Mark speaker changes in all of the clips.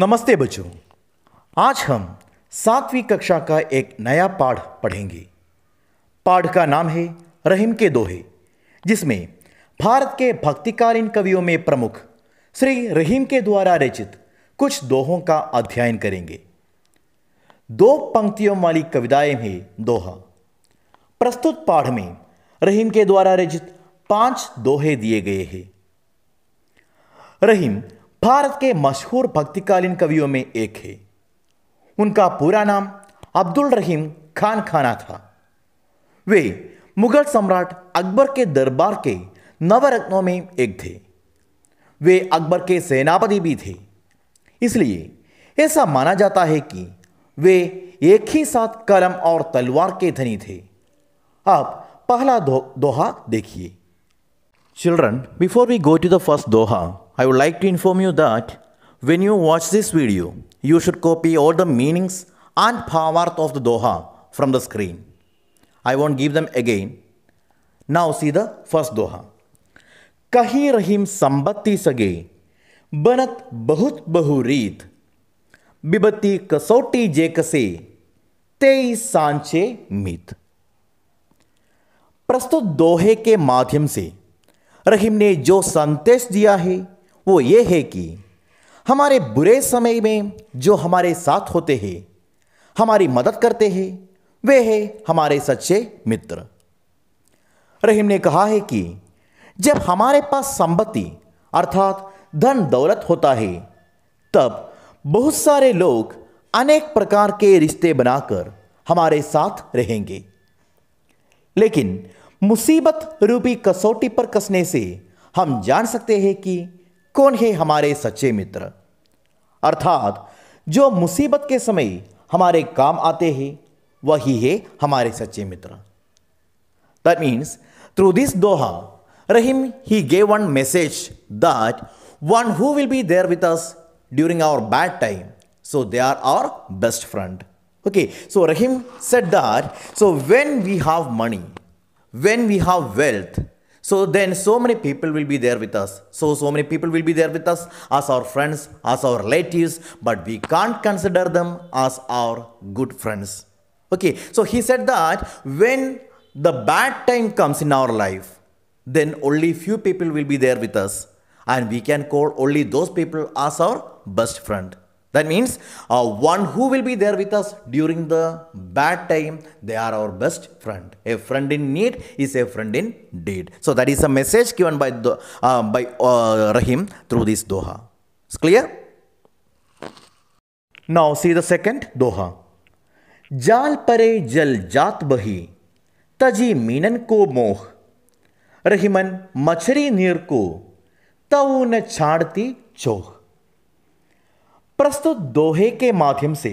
Speaker 1: नमस्ते बच्चों आज हम सातवीं कक्षा का एक नया पाठ पढ़ेंगे पाठ का नाम है रहीम के दोहे जिसमें भारत के भक्तिकालीन कवियों में प्रमुख श्री रहीम के द्वारा रचित कुछ दोहों का अध्ययन करेंगे दो पंक्तियों वाली कविताएं हैं दोहा प्रस्तुत पाठ में रहीम के द्वारा रचित पांच दोहे दिए गए हैं रहीम भारत के मशहूर भक्तिकालीन कवियों में एक है उनका पूरा नाम अब्दुल रहीम खान खाना था वे मुगल सम्राट अकबर के दरबार के नवरत्नों में एक थे वे अकबर के सेनापति भी थे इसलिए ऐसा माना जाता है कि वे एक ही साथ कलम और तलवार के धनी थे आप पहला दो, दोहा देखिए children before we go to the first doha I would like to inform you that when you watch this video, you should copy all the meanings and Bhavarth of the Doha from the screen. I won't give them again. Now see the first Doha. Kahi Rahim Sambati Sage Banat Bahut बहुरीत बिबती कसौटी जे कसे तेई सांचे मित प्रस्तुत दोहे के माध्यम से रहीम ने जो संदेश दिया है वो ये है कि हमारे बुरे समय में जो हमारे साथ होते हैं हमारी मदद करते हैं वे है हमारे सच्चे मित्र रहीम ने कहा है कि जब हमारे पास संपत्ति अर्थात धन दौलत होता है तब बहुत सारे लोग अनेक प्रकार के रिश्ते बनाकर हमारे साथ रहेंगे लेकिन मुसीबत रूपी कसौटी पर कसने से हम जान सकते हैं कि कौन है हमारे सच्चे मित्र अर्थात जो मुसीबत के समय हमारे काम आते हैं वही है हमारे सच्चे मित्र that means through this doha Rahim he gave one message that one who will be there with us during our bad time so they are our best friend okay so Rahim said that so when we have money when we have wealth So then so many people will be there with us. So, so many people will be there with us as our friends, as our relatives, but we can't consider them as our good friends. Okay, so he said that when the bad time comes in our life, then only few people will be there with us and we can call only those people as our best friend. That means uh, one who will be there with us during the bad time, they are our best friend. A friend in need is a friend in deed. So that is a message given by, uh, by uh, Rahim through this Doha. It's clear? Now see the second Doha. Jal pare jal jat bahi, taji मीनन ko moh, Rahiman machari nirko, को तऊ न छाड़ती प्रस्तुत दोहे के माध्यम से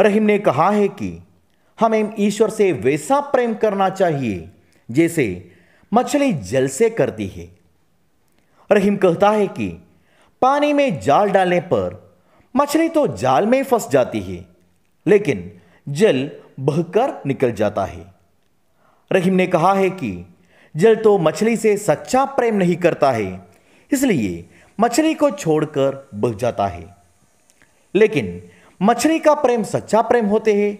Speaker 1: रहीम ने कहा है कि हमें ईश्वर से वैसा प्रेम करना चाहिए जैसे मछली जल से करती है रहीम कहता है कि पानी में जाल डालने पर मछली तो जाल में फंस जाती है लेकिन जल बहकर निकल जाता है रहीम ने कहा है कि जल तो मछली से सच्चा प्रेम नहीं करता है इसलिए मछली को छोड़कर बह जाता है लेकिन मछली का प्रेम सच्चा प्रेम होते हैं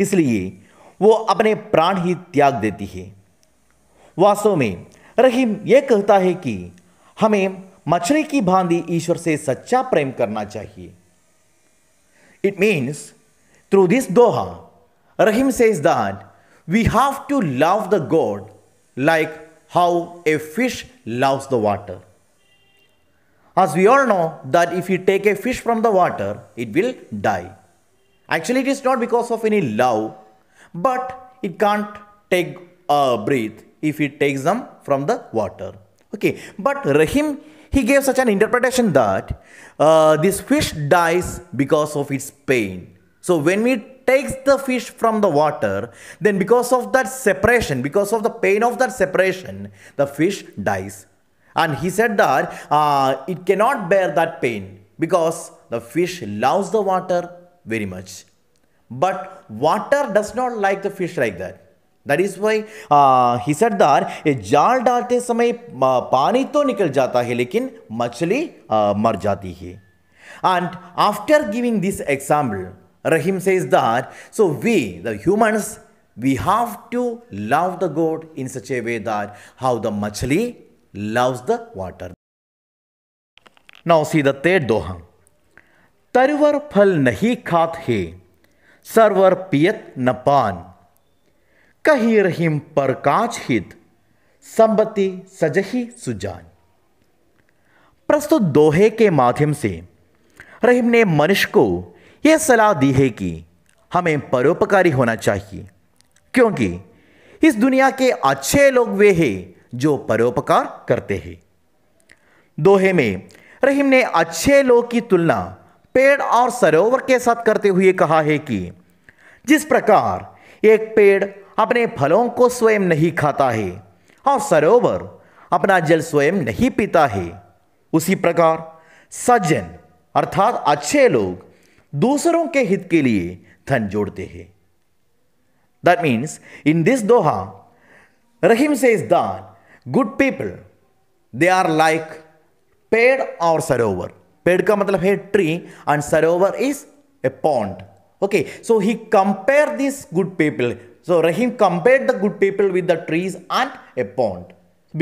Speaker 1: इसलिए वो अपने प्राण ही त्याग देती है वास्तव में रहीम यह कहता है कि हमें मछली की भांति ईश्वर से सच्चा प्रेम करना चाहिए it means through this doha Rahim says that we have to love the god like how a fish loves the water As we all know that if you take a fish from the water, it will die. Actually, it is not because of any love, but it can't take a breath if it takes them from the water. Okay, but Rahim he gave such an interpretation that uh, this fish dies because of its pain. So when we takes the fish from the water, then because of that separation, because of the pain of that separation, the fish dies. And he said that uh, it cannot bear that pain because the fish loves the water very much. But water does not like the fish like that. That is why uh, he said that a jar डालते samay पानी तो निकल jata है लेकिन मछली मर जाती And after giving this example, Rahim says that so we, the humans, we have to love the God in such a way that how the machli loves the water. Now see the third doha. तरवर फल नहीं खात है server पियत न पान कही रहीम पर कांच हित संबति सजही सुजान प्रस्तुत दोहे के माध्यम से रहीम ने मनुष्य को यह सलाह दी है कि हमें परोपकारी होना चाहिए क्योंकि इस दुनिया के अच्छे लोग वे हैं जो परोपकार करते हैं दोहे में रहीम ने अच्छे लोग की तुलना पेड़ और सरोवर के साथ करते हुए कहा है कि जिस प्रकार एक पेड़ अपने फलों को स्वयं नहीं खाता है और सरोवर अपना जल स्वयं नहीं पीता है उसी प्रकार सज्जन अर्थात अच्छे लोग दूसरों के हित के लिए धन जोड़ते हैं that means in this doha Rahim से इस दान Good people, they are like पेड़ or सरोवर पेड़ का मतलब है tree and sarovar is a pond okay so he compared these good people so rahim compared the good people with the trees and a pond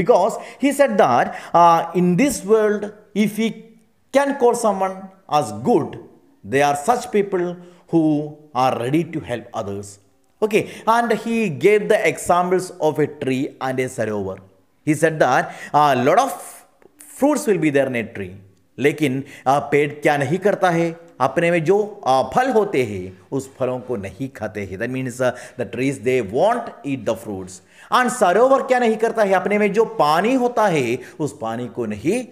Speaker 1: because he said that uh, in this world if we can call someone as good they are such people who are ready to help others okay and he gave the examples of a tree and a sarovar he said that a of fruits will be there there in a tree. लेकिन पेड़ क्या नहीं करता है अपने में जो फल होते हैं उस फलों को नहीं खाते हैं that means the trees they won't eat the fruits and sarovar क्या नहीं करता है अपने में जो पानी होता है उस पानी को नहीं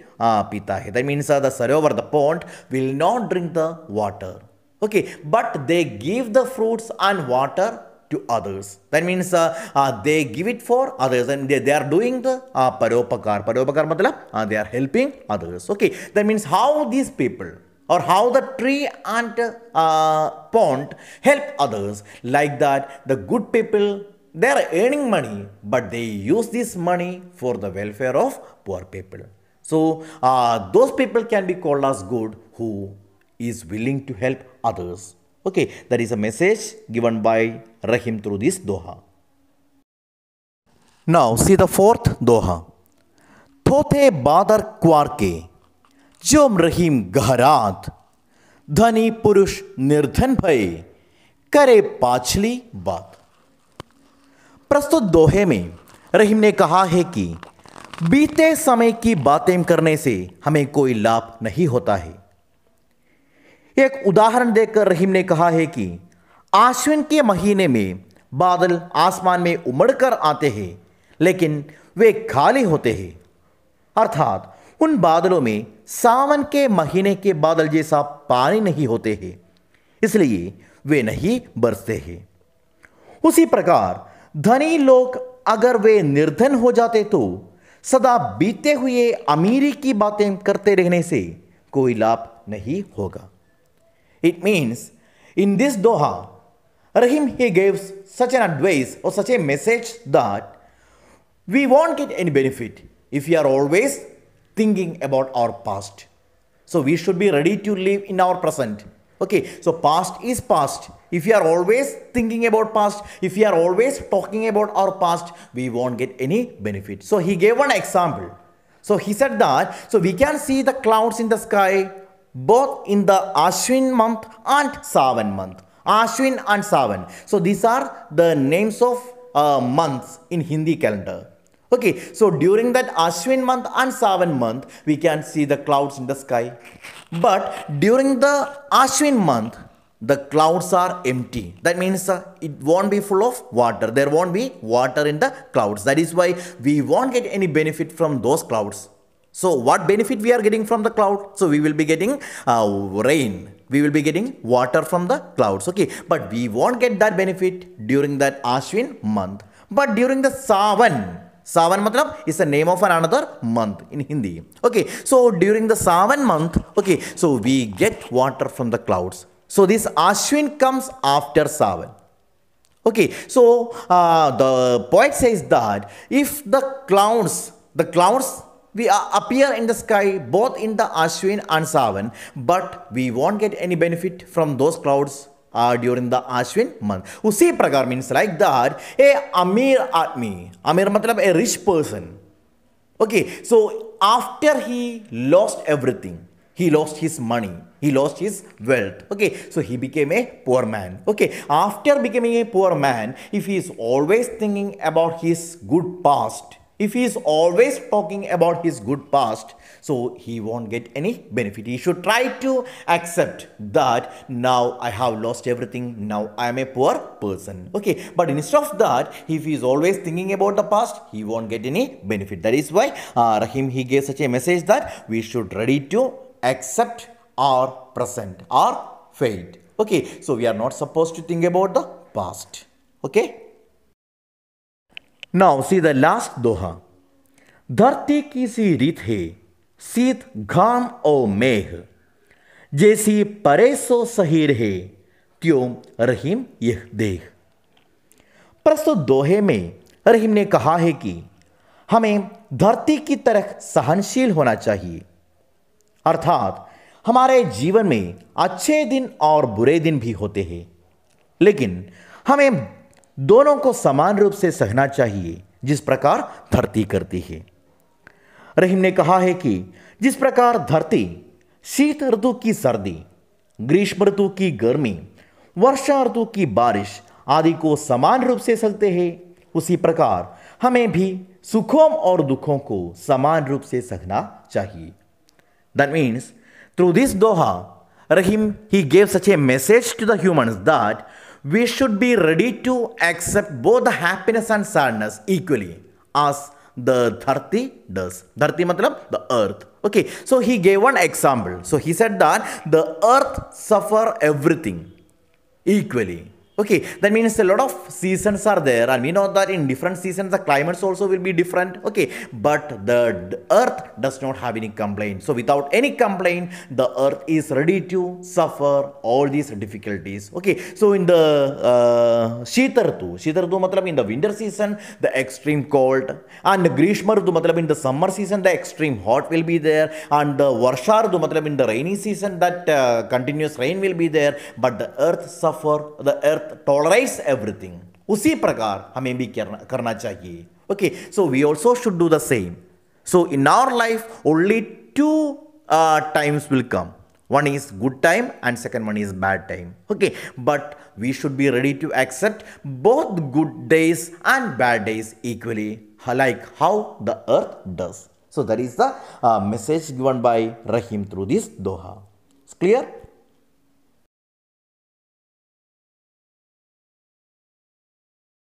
Speaker 1: पीता है that means the sarovar the pond will not drink the water okay but they give the fruits and water to others. That means uh, uh, they give it for others and they, they are doing the uh, paropakar. Paropakar matlab, uh, they are helping others. Okay, that means how these people or how the tree and uh, pond help others. Like that, the good people, they are earning money, but they use this money for the welfare of poor people. So uh, those people can be called as good who is willing to help others Okay, that is a message given by Rahim through this Doha. Now see the fourth Doha. थोथे बादर क्वार के जो रहीम गहरात धनी पुरुष निर्धन भय करे पाछली बात प्रस्तुत दोहे में रहीम ने कहा है कि बीते समय की बातें करने से हमें कोई लाभ नहीं होता है एक उदाहरण देकर रहीम ने कहा है कि आश्विन के महीने में बादल आसमान में उमड़कर आते हैं लेकिन वे खाली होते हैं अर्थात उन बादलों में सावन के महीने के बादल जैसा पानी नहीं होते हैं इसलिए वे नहीं बरसते हैं उसी प्रकार धनी लोग अगर वे निर्धन हो जाते तो सदा बीते हुए अमीरी की बातें करते रहने से कोई लाभ नहीं होगा It means in this Doha, Rahim he gives such an advice or such a message that we won't get any benefit if we are always thinking about our past. So we should be ready to live in our present. Okay, so past is past. If you are always thinking about past, if you are always talking about our past, we won't get any benefit. So he gave one example. So he said that, so we can see the clouds in the sky, both in the Ashwin month and Savan month. Ashwin and Savan. So these are the names of uh, months in Hindi calendar. Okay, so during that Ashwin month and Savan month, we can see the clouds in the sky. But during the Ashwin month, the clouds are empty. That means uh, it won't be full of water. There won't be water in the clouds. That is why we won't get any benefit from those clouds. So what benefit we are getting from the cloud? So we will be getting uh, rain. We will be getting water from the clouds. Okay. But we won't get that benefit during that Ashwin month. But during the Savan, Savan मतलब is the name of another month in Hindi. Okay, so during the Savan month, okay, so we get water from the clouds. So this Ashwin comes after Savan. okay so uh, the poet says that if the clouds the clouds we appear in the sky both in the Ashwin and Savan, but we won't get any benefit from those clouds uh, during the Ashwin month. Usi Pragar means like that, a Amir Atmi, Amir matlab a rich person. Okay, so after he lost everything, he lost his money, he lost his wealth. Okay, so he became a poor man. Okay, after becoming a poor man, if he is always thinking about his good past, if he is always talking about his good past, so he won't get any benefit. He should try to accept that now I have lost everything, now I am a poor person. Okay, but instead of that, if he is always thinking about the past, he won't get any benefit. That is why uh, Rahim he gave such a message that we should ready to accept our present, our fate. Okay, so we are not supposed to think about the past. Okay. Now see the last doha धरती की सी रीत है शीत घाम ओ मेघ जैसी परेसो सही रहे त्यों रहीम यह देह प्रस्तुत दोहे में रहीम ने कहा है कि हमें धरती की तरह सहनशील होना चाहिए अर्थात हमारे जीवन में अच्छे दिन और बुरे दिन भी होते हैं लेकिन हमें दोनों को समान रूप से सहना चाहिए जिस प्रकार धरती करती है रहीम ने कहा है कि जिस प्रकार धरती शीत ऋतु की सर्दी ग्रीष्म ऋतु की गर्मी वर्षा ऋतु की बारिश आदि को समान रूप से सहते हैं उसी प्रकार हमें भी सुखों और दुखों को समान रूप से सहना चाहिए that means through this doha Rahim he gave such a message to the humans that we should be ready to accept both the happiness and sadness equally as the dharti does. Dharti matlab the earth. Okay, so he gave one example. So he said that the earth suffer everything equally. Okay, that means a lot of seasons are there and we know that in different seasons the climates also will be different. Okay, but the earth does not have any complaint. So without any complaint, the earth is ready to suffer all these difficulties. Okay, so in the uh, Shitartu, Shitartu matlab in the winter season, the extreme cold and Grishmartu matlab in the summer season, the extreme hot will be there and the Varshartu matlab in the rainy season, that uh, continuous rain will be there. But the earth suffer, the earth earth everything उसी प्रकार हमें भी करना चाहिए okay so we also should do the same so in our life only two uh, times will come one is good time and second one is bad time okay but we should be ready to accept both good days and bad days equally like how the earth does so that is the uh, message given by rahim through this doha it's clear